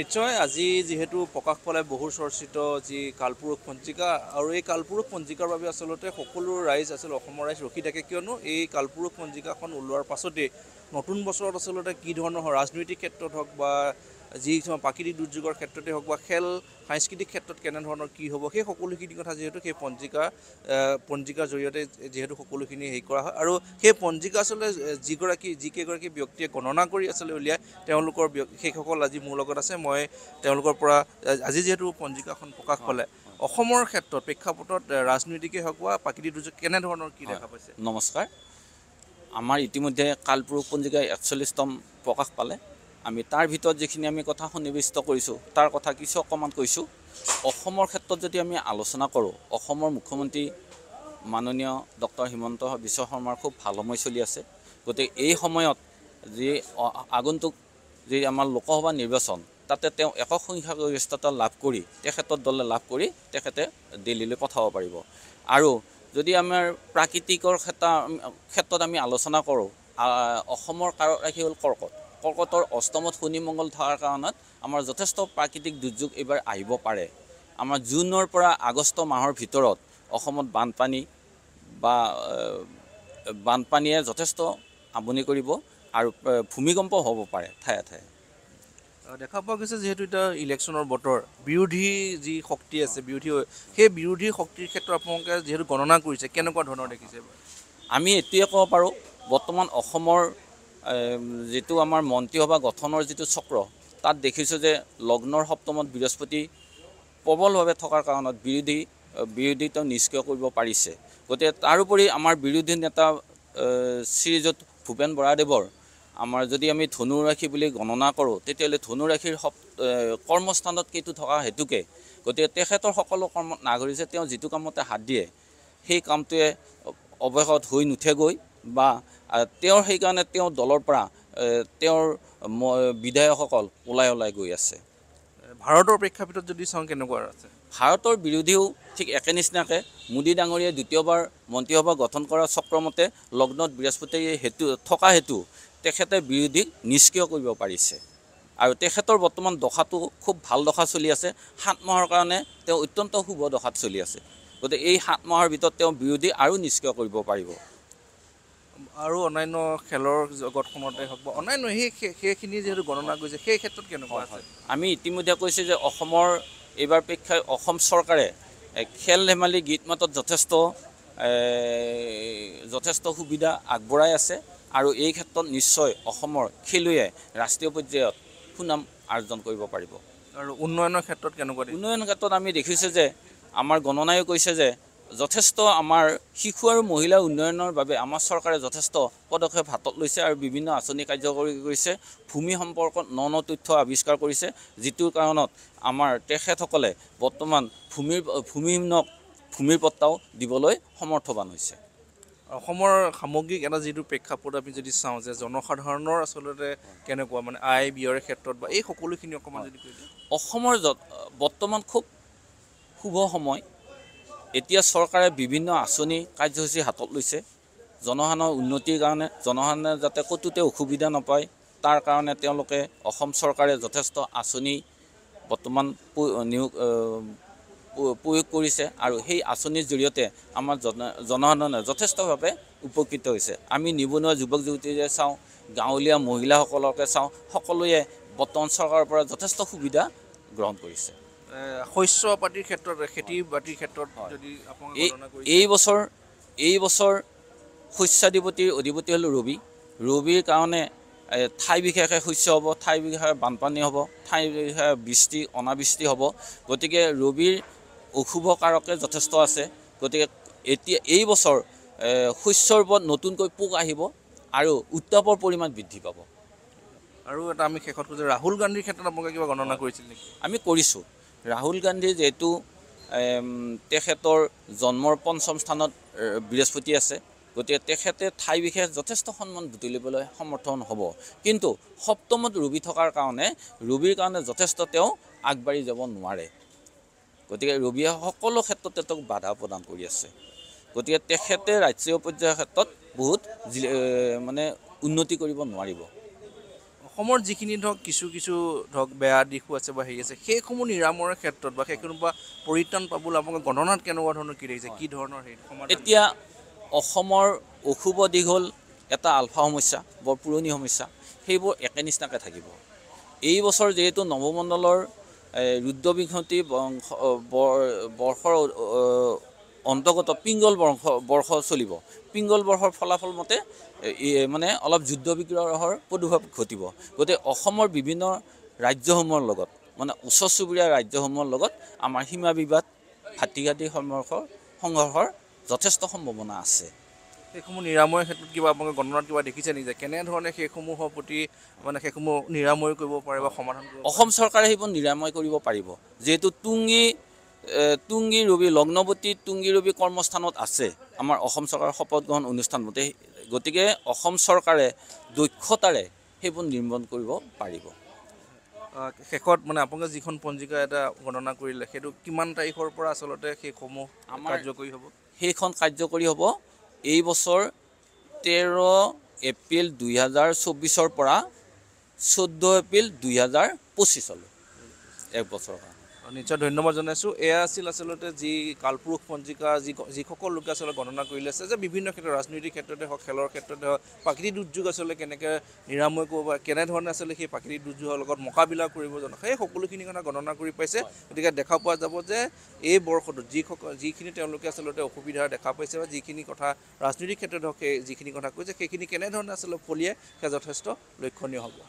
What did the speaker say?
নিশ্চয় আজি যিহেতু প্ৰকাশ পালে বহু চৰ্চিত যি কালপুৰুষ পঞ্জিকা আৰু এই কালপুৰুষ পঞ্জিকাৰ বাবে আচলতে সকলো ৰাইজ আচলতে অসমৰ ৰাইজ ৰখি থাকে কিয়নো এই কালপুৰুষ পঞ্জিকাখন ওলোৱাৰ পাছতেই নতুন বছৰত আচলতে কি ধৰণৰ ৰাজনৈতিক ক্ষেত্ৰত হওক বা যিসমূহ প্ৰাকৃতিক দুৰ্যোগৰ ক্ষেত্ৰতে হওক বা খেল সাংস্কৃতিক ক্ষেত্ৰত কেনেধৰণৰ কি হ'ব সেই সকলোখিনি কথা যিহেতু সেই পঞ্জিকা পঞ্জিকাৰ জৰিয়তে যিহেতু সকলোখিনি হেৰি কৰা হয় আৰু সেই পঞ্জিকা আচলতে যিগৰাকী যিকেইগৰাকী ব্যক্তিয়ে গণনা কৰি আচলতে উলিয়াই তেওঁলোকৰ ব্য সেইসকল আজি মোৰ লগত আছে মই তেওঁলোকৰ পৰা আজি যিহেতু পঞ্জিকাখন প্ৰকাশ পালে অসমৰ ক্ষেত্ৰত প্ৰেক্ষাপটত ৰাজনৈতিকে হওক বা প্ৰাকৃতিক দুৰ্যোগ কেনেধৰণৰ কি দেখা পাইছে নমস্কাৰ আমাৰ ইতিমধ্যে কালপুৰুষ পঞ্জিকা একচল্লিছতম প্ৰকাশ পালে আমি তাৰ ভিতৰত যিখিনি আমি কথা সন্নিৱিষ্ট কৰিছোঁ তাৰ কথা কিছু অকণমান কৈছোঁ অসমৰ ক্ষেত্ৰত যদি আমি আলোচনা কৰোঁ অসমৰ মুখ্যমন্ত্ৰী মাননীয় ডক্টৰ হিমন্ত বিশ্ব শৰ্মাৰ খুব ভাল সময় চলি আছে গতিকে এই সময়ত যি আগন্তুক যি আমাৰ লোকসভা নিৰ্বাচন তাতে তেওঁ একক সংখ্যাগৰিষ্ঠতা লাভ কৰি তেখেতৰ দলে লাভ কৰি তেখেতে দিল্লীলৈ পঠাব পাৰিব আৰু যদি আমাৰ প্ৰাকৃতিকৰ ক্ষেত্ৰ ক্ষেত্ৰত আমি আলোচনা কৰোঁ অসমৰ কাৰক ৰাখি হ'ল কৰ্কট কৰ্কটৰ অষ্টমত শনিমংগল থকাৰ কাৰণত আমাৰ যথেষ্ট প্ৰাকৃতিক দুৰ্যোগ এইবাৰ আহিব পাৰে আমাৰ জুনৰ পৰা আগষ্ট মাহৰ ভিতৰত অসমত বানপানী বা বানপানীয়ে যথেষ্ট আমনি কৰিব আৰু ভূমিকম্প হ'ব পাৰে ঠায়ে ঠায়ে দেখা পোৱা গৈছে যিহেতু এতিয়া ইলেকশ্যনৰ বতৰ বিৰোধী যি শক্তি আছে বিৰোধী সেই বিৰোধী শক্তিৰ ক্ষেত্ৰত আপোনালোকে যিহেতু গণনা কৰিছে কেনেকুৱা ধৰণৰ দেখিছে আমি এইটোৱে ক'ব পাৰোঁ বৰ্তমান অসমৰ যিটো আমাৰ মন্ত্ৰীসভা গঠনৰ যিটো চক্ৰ তাত দেখিছোঁ যে লগ্নৰ সপ্তমত বৃহস্পতি প্ৰবলভাৱে থকাৰ কাৰণত বিৰোধী বিৰোধী তেওঁ নিষ্ক্ৰিয় কৰিব পাৰিছে গতিকে তাৰোপৰি আমাৰ বিৰোধী নেতা শ্ৰীযুত ভূপেন বৰাদেৱৰ আমাৰ যদি আমি ধনু ৰাশি বুলি গণনা কৰোঁ তেতিয়াহ'লে ধনু ৰাশিৰ সপ কৰ্মস্থানত কেইটো থকা হেতুকে গতিকে তেখেতৰ সকলো কৰ্ম নাগৰিকে তেওঁ যিটো কামতে হাত দিয়ে সেই কামটোৱে অৱশেষত হৈ নুঠেগৈ বা তেওঁৰ সেইকাৰণে তেওঁ দলৰ পৰা তেওঁৰ বিধায়কসকল ওলাই ওলাই গৈ আছে ভাৰতৰ প্ৰেক্ষাপটত যদি চাওঁ কেনেকুৱা আছে ভাৰতৰ বিৰোধীও ঠিক একে নিচিনাকৈ মোদী ডাঙৰীয়াই দ্বিতীয়বাৰ মন্ত্ৰীসভা গঠন কৰা চক্ৰমতে লগ্নত বৃহস্পতি হেতু থকা হেতু তেখেতে বিৰোধীক নিষ্ক্ৰিয় কৰিব পাৰিছে আৰু তেখেতৰ বৰ্তমান দশাটো খুব ভাল দশা চলি আছে সাত মাহৰ কাৰণে তেওঁ অত্যন্ত শুভ দশাত চলি আছে গতিকে এই সাত মাহৰ ভিতৰত তেওঁ বিৰোধী আৰু নিষ্ক্ৰিয় কৰিব পাৰিব আৰু অন্যান্য খেলৰ জগতখনতে হওক বা অন্যান্য সেই সেইখিনি যিহেতু গণনা কৰিছে সেই ক্ষেত্ৰত কেনেকুৱা হয় আমি ইতিমধ্যে কৈছোঁ যে অসমৰ এইবাৰ প্ৰেক্ষাই অসম চৰকাৰে খেল ধেমালি গীত মাতত যথেষ্ট যথেষ্ট সুবিধা আগবঢ়াই আছে আৰু এই ক্ষেত্ৰত নিশ্চয় অসমৰ খেলুৱৈয়ে ৰাষ্ট্ৰীয় পৰ্যায়ত সুনাম আৰ্জন কৰিব পাৰিব আৰু উন্নয়নৰ ক্ষেত্ৰত কেনেকুৱা উন্নয়নৰ ক্ষেত্ৰত আমি দেখিছোঁ যে আমাৰ গণনায়ো কৈছে যে যথেষ্ট আমাৰ শিশু আৰু মহিলা উন্নয়নৰ বাবে আমাৰ চৰকাৰে যথেষ্ট পদক্ষেপ হাতত লৈছে আৰু বিভিন্ন আঁচনি কাৰ্যকৰী কৰিছে ভূমি সম্পৰ্কত ন ন তথ্য আৱিষ্কাৰ কৰিছে যিটোৰ কাৰণত আমাৰ তেখেতসকলে বৰ্তমান ভূমিৰ ভূমিহীনক ভূমিৰ পত্তাও দিবলৈ সমৰ্থবান হৈছে অসমৰ সামগ্ৰিক এটা যিটো প্ৰেক্ষাপট আমি যদি চাওঁ যে জনসাধাৰণৰ আচলতে কেনেকুৱা মানে আয় ব্যয়ৰ ক্ষেত্ৰত বা এই সকলোখিনি অকণমান যদি অসমৰ বৰ্তমান খুব শুভ সময় এতিয়া চৰকাৰে বিভিন্ন আঁচনি কাৰ্যসূচী হাতত লৈছে জনসাধাৰণৰ উন্নতিৰ কাৰণে জনসাধাৰণে যাতে ক'তোতে অসুবিধা নাপায় তাৰ কাৰণে তেওঁলোকে অসম চৰকাৰে যথেষ্ট আঁচনি বৰ্তমান নিয়োগ প্ৰয়োগ কৰিছে আৰু সেই আঁচনিৰ জৰিয়তে আমাৰ জন জনসাধাৰণে যথেষ্টভাৱে উপকৃত হৈছে আমি নিবনুৱা যুৱক যুৱতীৰে চাওঁ গাঁৱলীয়া মহিলাসকলকে চাওঁ সকলোৱে বৰ্তমান চৰকাৰৰ পৰা যথেষ্ট সুবিধা গ্ৰহণ কৰিছে শস্য পাতিৰ ক্ষেত্ৰত খেতি বাতিৰ ক্ষেত্ৰত যদি এই বছৰ এই বছৰ শস্যাধিপতিৰ অধিপতি হ'ল ৰবি ৰবিৰ কাৰণে ঠাই বিশেষে শস্য হ'ব ঠাই বিশেষে বানপানী হ'ব ঠাই বিশেষে বৃষ্টি অনাবৃষ্টি হ'ব গতিকে ৰবিৰ অশুভ কাৰকে যথেষ্ট আছে গতিকে এতিয়া এই বছৰ শস্যৰ ওপৰত নতুনকৈ পোক আহিব আৰু উত্তাপৰ পৰিমাণ বৃদ্ধি পাব আৰু এটা আমি শেষত কৈছোঁ ৰাহুল গান্ধীৰ ক্ষেত্ৰত আপোনালোকে কিবা গণনা কৰিছিল নেকি আমি কৰিছোঁ ৰাহুল গান্ধী যিহেতু তেখেতৰ জন্মৰ পঞ্চম স্থানত বৃহস্পতি আছে গতিকে তেখেতে ঠাই বিশেষ যথেষ্ট সন্মান বুটলিবলৈ সমৰ্থন হ'ব কিন্তু সপ্তমত ৰুবি থকাৰ কাৰণে ৰুবিৰ কাৰণে যথেষ্ট তেওঁ আগবাঢ়ি যাব নোৱাৰে গতিকে ৰবিয়ে সকলো ক্ষেত্ৰতে তেওঁক বাধা প্ৰদান কৰি আছে গতিকে তেখেতে ৰাষ্ট্ৰীয় পৰ্যায়ৰ ক্ষেত্ৰত বহুত মানে উন্নতি কৰিব নোৱাৰিব অসমৰ যিখিনি ধৰক কিছু কিছু ধৰক বেয়া দিশো আছে বা হেৰি আছে সেইসমূহ নিৰাময়ৰ ক্ষেত্ৰত বা সেইখিনিৰ পৰা পৰিত্ৰাণ পাবলৈ আপোনালোকে গণনাত কেনেকুৱা ধৰণৰ কি দেখিছে কি ধৰণৰ হেৰি এতিয়া অসমৰ অশুভ দিশ হ'ল এটা আলফা সমস্যা বৰ পুৰণি সমস্যা সেইবোৰ একে নিচিনাকৈ থাকিব এই বছৰ যিহেতু নৱমণ্ডলৰ ৰুদ্ৰবিঘতি বংশ বৰ বৰ্ষৰ অন্তৰ্গত পিংগল বৰ্ষ বৰ্ষ চলিব পিংগল বৰ্ষৰ ফলাফল মতে মানে অলপ যুদ্ধ বিগ্ৰহৰ প্ৰদুৰ্ভাৱ ঘটিব গতিকে অসমৰ বিভিন্ন ৰাজ্যসমূহৰ লগত মানে উচ্চ চুবুৰীয়া ৰাজ্যসমূহৰ লগত আমাৰ সীমা বিবাদ ভাতৃঘাতী সংঘৰ্ষ সংঘৰ্ষৰ যথেষ্ট সম্ভাৱনা আছে সেইসমূহ নিৰাময়ৰ ক্ষেত্ৰত কিবা আপোনালোকে গণনাত কিবা দেখিছে নেকি যে কেনেধৰণে সেইসমূহৰ প্ৰতি মানে সেইসমূহ নিৰাময় কৰিব পাৰে বা সমাধান অসম চৰকাৰে সেইবোৰ নিৰাময় কৰিব পাৰিব যিহেতু টুঙি তুংগী ৰবি লগ্নৱতী তুংগী ৰবি কৰ্মস্থানত আছে আমাৰ অসম চৰকাৰৰ শপতগ্ৰহণ অনুষ্ঠানমতে গতিকে অসম চৰকাৰে দক্ষতাৰে সেইবোৰ নিৰ্মাণ কৰিব পাৰিব শেষত মানে আপোনালোকে যিখন পঞ্জিকা এটা গণনা কৰিলে সেইটো কিমান তাৰিখৰ পৰা আচলতে সেইসমূহ আমাৰ কাৰ্যকৰী হ'ব সেইখন কাৰ্যকৰী হ'ব এই বছৰ তেৰ এপ্ৰিল দুহেজাৰ চৌব্বিছৰ পৰা চৈধ্য এপ্ৰিল দুহেজাৰ পঁচিছলৈ এক বছৰৰ কাৰণে নিশ্চয় ধন্যবাদ জনাইছোঁ এয়া আছিল আচলতে যি কালপুৰুষ পঞ্জিকা যি যিসকল লোকে আচলতে গণনা কৰিলে আছে যে বিভিন্ন ক্ষেত্ৰত ৰাজনৈতিক ক্ষেত্ৰতে হওক খেলৰ ক্ষেত্ৰতে হওক প্ৰাকৃতিক দুৰ্যোগ আচলতে কেনেকৈ নিৰাময় কৰিব পাৰে কেনেধৰণে আচলতে সেই প্ৰাকৃতিক দুৰ্যোগৰ লগত মোকাবিলা কৰিব জনা সেই সকলোখিনি কথা গণনা কৰি পাইছে গতিকে দেখা পোৱা যাব যে এই বৰ্ষটো যিসকল যিখিনি তেওঁলোকে আচলতে অসুবিধা দেখা পাইছে বা যিখিনি কথা ৰাজনৈতিক ক্ষেত্ৰত হওক সেই যিখিনি কথা কৈছে সেইখিনি কেনেধৰণে আচলতে ফলিয়ে সেয়া যথেষ্ট লক্ষণীয় হ'ব